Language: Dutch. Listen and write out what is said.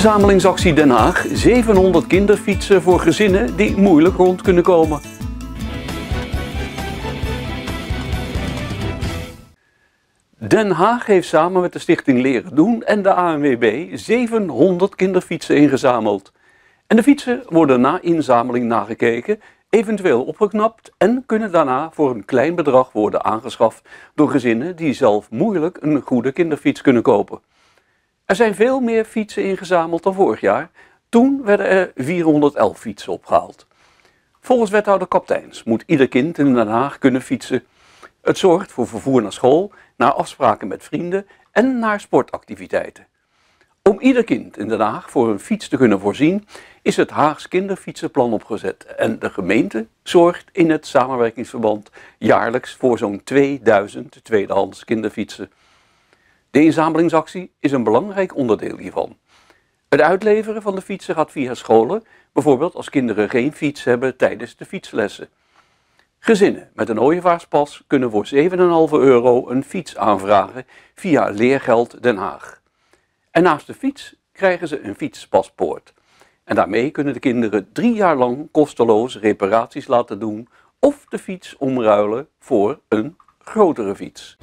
Inzamelingsactie Den Haag. 700 kinderfietsen voor gezinnen die moeilijk rond kunnen komen. Den Haag heeft samen met de Stichting Leren Doen en de ANWB 700 kinderfietsen ingezameld. En de fietsen worden na inzameling nagekeken, eventueel opgeknapt en kunnen daarna voor een klein bedrag worden aangeschaft door gezinnen die zelf moeilijk een goede kinderfiets kunnen kopen. Er zijn veel meer fietsen ingezameld dan vorig jaar. Toen werden er 411 fietsen opgehaald. Volgens wethouder Kapteins moet ieder kind in Den Haag kunnen fietsen. Het zorgt voor vervoer naar school, naar afspraken met vrienden en naar sportactiviteiten. Om ieder kind in Den Haag voor een fiets te kunnen voorzien, is het Haags kinderfietsenplan opgezet. En de gemeente zorgt in het samenwerkingsverband jaarlijks voor zo'n 2000 tweedehands kinderfietsen. De inzamelingsactie is een belangrijk onderdeel hiervan. Het uitleveren van de fietsen gaat via scholen, bijvoorbeeld als kinderen geen fiets hebben tijdens de fietslessen. Gezinnen met een ooievaarspas kunnen voor 7,5 euro een fiets aanvragen via Leergeld Den Haag. En naast de fiets krijgen ze een fietspaspoort. En daarmee kunnen de kinderen drie jaar lang kosteloos reparaties laten doen of de fiets omruilen voor een grotere fiets.